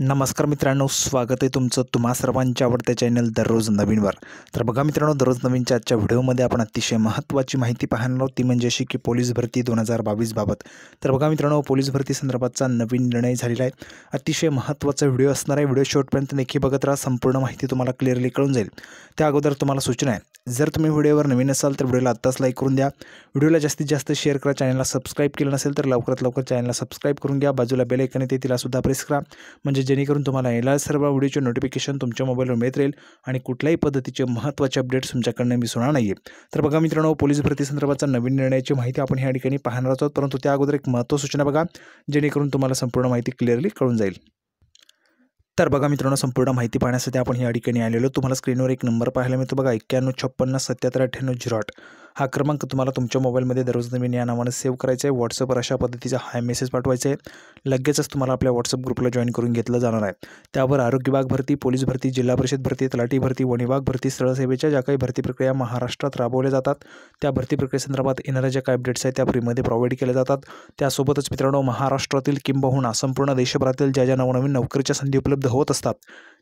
नमस्कार मित्रांनो स्वागत आहे तुमचं तुम्हा सर्वांच्या आवडत्या चॅनल दररोज नवीनवर तर बघा मित्रांनो दररोज नवीनच्या आजच्या व्हिडिओमध्ये आपण अतिशय महत्त्वाची माहिती पाहणार आहोत ती म्हणजे अशी की पोलीस भरती दोन हजार बावीस बाबत तर बघा मित्रांनो पोलीस भरती संदर्भातचा नवीन निर्णय झालेला आहे अतिशय महत्त्वाचा व्हिडिओ असणार आहे व्हिडिओ शेवटपर्यंत नेखी बघत राहा संपूर्ण माहिती तुम्हाला क्लिअरली कळून जाईल त्या अगोदर तुम्हाला सूचना आहे जर तुम्ही व्हिडिओवर नवीन असाल तर व्हिडिओला आत्ताच लाईक करून द्या व्हिडिओला जास्तीत जास्त शेअर करा चॅनलला सबस्क्राईब केलं नसेल तर लवकरात लवकर चॅनलला सबस्क्राईब करून घ्या बाजूला बेल ऐकन येते तिलासुद्धा प्रेस करा म्हणजे जेणेकरून तुम्हाला येणाऱ्या सर्व व्हिडिओचे नोटिफिकेशन तुमच्या मोबाईलवर मिळत राहील आणि कुठल्याही पद्धतीचे महत्त्वाचे अपडेट्स तुमच्याकडनं मिस होणार नाही तर बघा मित्रांनो पोलीस संदर्भाचा नवीन निर्णयाची माहिती आपण ह्या ठिकाणी पाहणार आहोत परंतु त्या अगोदर एक महत्त्व सूचना बघा जेणेकरून तुम्हाला संपूर्ण माहिती क्लिअरली कळून जाईल तर बघा मित्रांनो संपूर्ण माहिती पाहण्यासाठी आपण या ठिकाणी आलेलो तुम्हाला स्क्रीनवर एक नंबर पाहायला मिळतो बघा एक्क्याण्णव छप्पन्न सत्याहत्तर अठ्ठ्याण्णव झिरो आठ हा क्रमांक तुम्हाला तुमच्या मोबाईलमध्ये दररोज नवीन या नावानं सेव्ह करायचं आहे व्हॉट्सअपवर अशा पद्धतीचा हाय मेसेज पाठवायचा आहे लगेचच तुम्हाला आपल्या व्हॉट्सअप ग्रुपला जॉईन करून घेतलं जाणार आहे त्यावर आरोग्य विभाग भरती पोलीस भरती जिल्हा परिषद भरती तलाठी भरती वन विभाग भरती स्थळसेवेच्या ज्या काही भरती प्रक्रिया महाराष्ट्रात राबवल्या जातात त्या भरती प्रक्रियेसंदर्भात येणाऱ्या ज्या काही अपडेट्स आहेत त्या फ्रीमध्ये प्रोव्हाइड केल्या जातात त्यासोबतच मित्रांनो महाराष्ट्रातील किंबहुना संपूर्ण देशभरातील ज्या ज्या नवनवीन नोकरीच्या संधी उपलब्ध होत असतात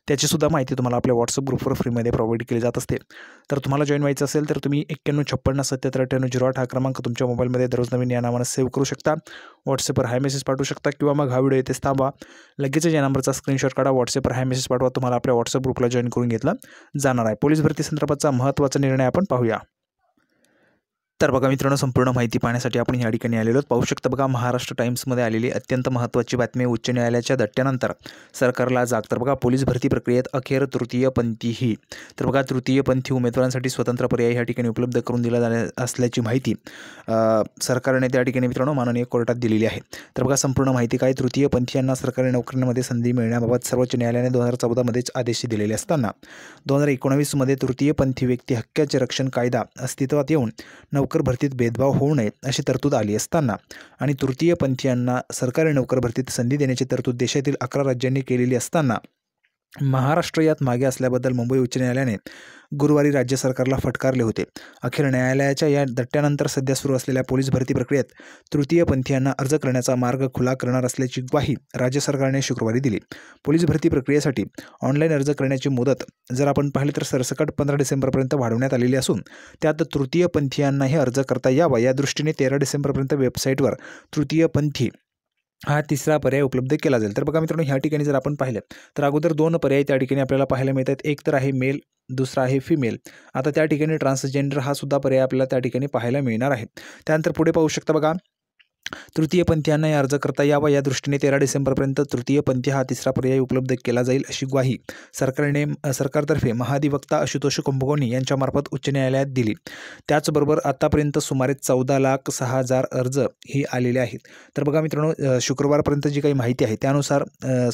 त्याचीसुद्धा माहिती तुम्हाला आपल्या व्हॉट्सअप ग्रुपवर फ्रीमध्ये प्रोव्हाइड केली जात असते तर तुम्हाला जॉईन व्हायचं असेल तर तुम्ही एक्क्याण्णव छप्पन्न सत्याहत्तर अठ्ठ्याण्णव झिरो आठ हा क्रमांक तुमच्या मोबाईलमध्ये दररोज नवीन या नावानं सेव्ह करू शकता व्हॉट्सअपवर हाय मेसेज पाठवू शकता किंवा मग हा व्हिडिओ येतेच थांबा लगेच या नंबरचा स्क्रीनशॉट काढा व्हॉट्सअपवर हाय मेसेज पाठवा तुम्हाला आपल्या व्हॉट्सअप ग्रुपला जॉईन करून घेतला जाणार आहे पोलीस भरती संदर्भातचा महत्त्वाचा निर्णय आपण पाहूया तर बघा मित्रांनो संपूर्ण माहिती पाहण्यासाठी आपण या ठिकाणी आलेलो आहोत पाहू शकता बघा महाराष्ट्र टाईम्समध्ये आलेली अत्यंत महत्त्वाची बातमी उच्च न्यायालयाच्या दट्ट्यानंतर सरकारला जाग तर बघा पोलीस भरती प्रक्रियेत अखेर पंथीही तर बघा तृतीयपंथी उमेदवारांसाठी स्वतंत्र पर्याय या ठिकाणी उपलब्ध करून दिला जाण्या असल्याची माहिती सरकारने त्या ठिकाणी मित्रांनो माननीय कोर्टात दिलेली आहे तर बघा संपूर्ण माहिती काय यांना सरकारी नोकऱ्यांमध्ये संधी मिळण्याबाबत सर्वोच्च न्यायालयाने दोन हजार चौदामध्येच आदेश दिलेले असताना दोन हजार एकोणावीसमध्ये तृतीयपंथी व्यक्ती हक्काचे रक्षण कायदा अस्तित्वात येऊन नौ नोकर भरतीत भेदभाव होऊ नये अशी तरतूद आली असताना आणि तृतीय पंथीयांना सरकारी नोकर भरतीत संधी देण्याची तरतूद देशातील अकरा राज्यांनी केलेली असताना महाराष्ट्र यात मागे असल्याबद्दल मुंबई उच्च न्यायालयाने गुरुवारी राज्य सरकारला फटकारले होते अखेर न्यायालयाच्या या दट्ट्यानंतर सध्या सुरू असलेल्या पोलीस भरती प्रक्रियेत तृतीय पंथीयांना अर्ज करण्याचा मार्ग खुला करणार असल्याची ग्वाही राज्य सरकारने शुक्रवारी दिली पोलीस भरती प्रक्रियेसाठी ऑनलाईन अर्ज करण्याची मुदत जर आपण पाहिली तर सरसकट पंधरा डिसेंबरपर्यंत वाढवण्यात आलेली असून त्यात तृतीय पंथीयांनाही अर्ज करता यावा या दृष्टीने तेरा डिसेंबरपर्यंत वेबसाईटवर तृतीयपंथी हा तिसरा पर्याय उपलब्ध केला जाईल तर बघा मित्रांनो ह्या ठिकाणी जर आपण पाहिलं तर अगोदर दोन पर्याय त्या ठिकाणी आपल्याला पाहायला मिळतात एक तर आहे मेल दुसरा आहे फिमेल आता त्या ठिकाणी ट्रान्सजेंडर हा सुद्धा पर्याय आपल्याला त्या ठिकाणी पाहायला मिळणार आहे त्यानंतर पुढे पाहू शकता बघा तृतीयपंथीयांना अर्ज करता यावा या दृष्टीने तेरा डिसेंबरपर्यंत तृतीयपंथी हा तिसरा पर्याय उपलब्ध केला जाईल अशी ग्वाही सरकारने सरकारतर्फे महाधिवक्ता आशुतोष कुंभकोणी यांच्यामार्फत उच्च न्यायालयात दिली त्याचबरोबर आतापर्यंत सुमारे चौदा लाख सहा हजार अर्ज हे आलेले आहेत तर बघा मित्रांनो शुक्रवारपर्यंत जी काही माहिती आहे त्यानुसार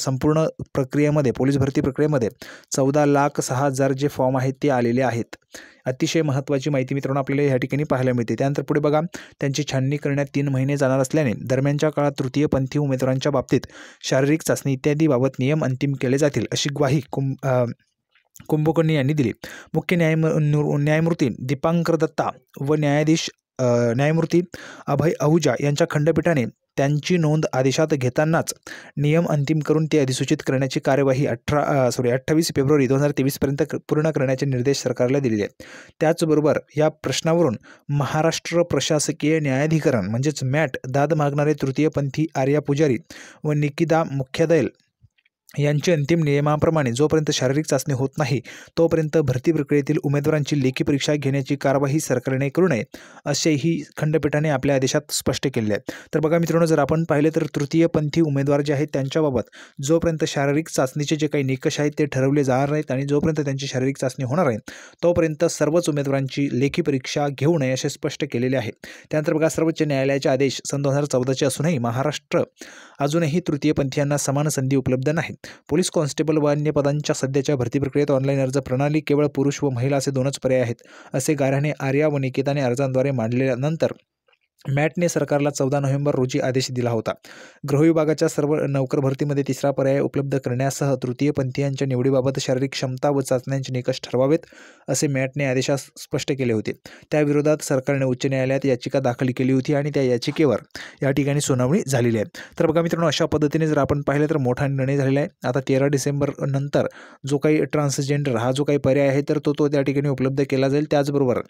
संपूर्ण प्रक्रियेमध्ये पोलीस भरती प्रक्रियेमध्ये चौदा लाख सहा हजार जे फॉर्म आहेत ते आलेले आहेत अतिशय महत्त्वाची माहिती मित्रांनो आपल्याला या ठिकाणी पाहायला मिळते त्यानंतर पुढे बघा त्यांची छाननी करण्यात तीन महिने जाणार असल्याने दरम्यानच्या काळात तृतीय पंथी उमेदवारांच्या बाबतीत शारीरिक चाचणी इत्यादीबाबत नियम अंतिम केले जातील अशी ग्वाही कुंभ कुंभकोणी यांनी दिली मुख्य न्यायम न्यायमूर्ती दीपांकर दत्ता व न्यायाधीश न्यायमूर्ती अभय आहुजा यांच्या खंडपीठाने त्यांची नोंद आदेशात घेतानाच नियम अंतिम करून ती अधिसूचित करण्याची कार्यवाही अठरा सॉरी अठ्ठावीस फेब्रुवारी दोन हजार तेवीसपर्यंत पूर्ण करण्याचे निर्देश सरकारला दिलेले आहेत त्याचबरोबर या प्रश्नावरून महाराष्ट्र प्रशासकीय न्यायाधिकरण म्हणजेच मॅट दाद मागणारे तृतीयपंथी आर्या पुजारी व निकिदा मुख्यदैल यांचे अंतिम नियमाप्रमाणे जोपर्यंत शारीरिक चाचणी होत नाही तोपर्यंत भरती प्रक्रियेतील उमेदवारांची लेखी परीक्षा घेण्याची कारवाई सरकारने करू नये असेही खंडपीठाने आपल्या आदेशात स्पष्ट केले आहे तर बघा मित्रांनो जर आपण पाहिले तर तृतीयपंथी उमेदवार जे आहेत त्यांच्याबाबत जोपर्यंत शारीरिक चाचणीचे जे काही निकष आहेत ते ठरवले जाणार नाहीत आणि जोपर्यंत त्यांची शारीरिक चाचणी होणार आहे तोपर्यंत सर्वच उमेदवारांची लेखी परीक्षा घेऊ नये असे स्पष्ट केलेले आहे त्यानंतर बघा सर्वोच्च न्यायालयाचे आदेश सन दोन हजार चौदाचे असूनही महाराष्ट्र अजूनही तृतीयपंथीयांना समान संधी उपलब्ध नाही पोलीस कॉन्स्टेबल व अन्य पदांच्या सध्याच्या भरती प्रक्रियेत ऑनलाईन अर्ज प्रणाली केवळ पुरुष व महिला असे दोनच पर्याय आहेत असे गाऱ्हाणे आर्या व निकेताने अर्जांद्वारे मांडलेल्यानंतर मॅटने सरकारला चौदा नोव्हेंबर रोजी आदेश दिला होता गृहविभागाच्या सर्व नोकर भरतीमध्ये तिसरा पर्याय उपलब्ध करण्यासह तृतीय पंथीयांच्या निवडीबाबत शारीरिक क्षमता व चाचण्यांचे निकष ठरवावेत असे मॅटने आदेशात स्पष्ट केले होते त्याविरोधात सरकारने उच्च न्यायालयात याचिका दाखल केली होती आणि त्या याचिकेवर या ठिकाणी सुनावणी झालेली आहे तर बघा मित्रांनो अशा पद्धतीने जर आपण पाहिलं तर मोठा निर्णय झालेला आहे आता तेरा डिसेंबर नंतर जो काही ट्रान्सजेंडर हा जो काही पर्याय आहे तर तो तो त्या ठिकाणी उपलब्ध केला जाईल त्याचबरोबर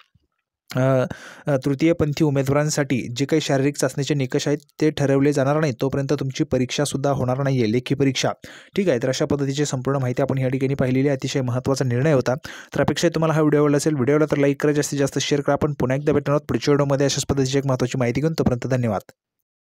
तृतीयपंथी उमेदवारांसाठी जे काही शारीरिक चाचणीचे निकष आहेत ते ठरवले जाणार नाही तोपर्यंत तुमची परीक्षासुद्धा होणार नाही आहे लेखी परीक्षा ठीक आहे तर अशा पद्धतीची संपूर्ण माहिती आपण या ठिकाणी पाहिलेली अतिशय महत्त्वाचा निर्णय होता तर अपेक्षा तुम्हाला हा व्हिडिओ आवडला असेल व्हिडिओला तर लाईक करा जास्तीत जास्त शेअर करा आपण पुन्हा एकदा भेटणार आहोत पुढच्या व्हिडिओमध्ये अशाच पद्धतीची एक महत्त्वाची माहिती घेऊन तोपर्यंत धन्यवाद